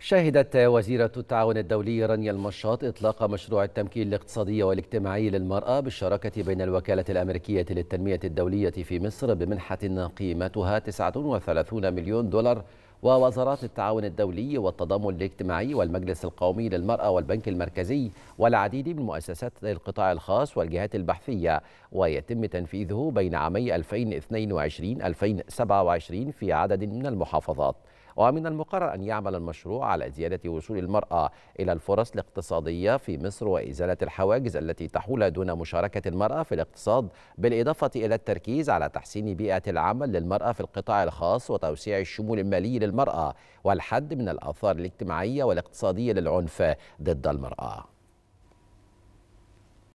شهدت وزيرة التعاون الدولي رانيا المشاط إطلاق مشروع التمكين الاقتصادي والاجتماعي للمرأة بالشراكة بين الوكالة الأمريكية للتنمية الدولية في مصر بمنحة قيمتها 39 مليون دولار ووزارات التعاون الدولي والتضامن الاجتماعي والمجلس القومي للمرأة والبنك المركزي والعديد من مؤسسات القطاع الخاص والجهات البحثية ويتم تنفيذه بين عامي 2022-2027 في عدد من المحافظات ومن المقرر أن يعمل المشروع على زيادة وصول المرأة إلى الفرص الاقتصادية في مصر وإزالة الحواجز التي تحول دون مشاركة المرأة في الاقتصاد بالإضافة إلى التركيز على تحسين بيئة العمل للمرأة في القطاع الخاص وتوسيع الشمول المالي للمرأة والحد من الآثار الاجتماعية والاقتصادية للعنف ضد المرأة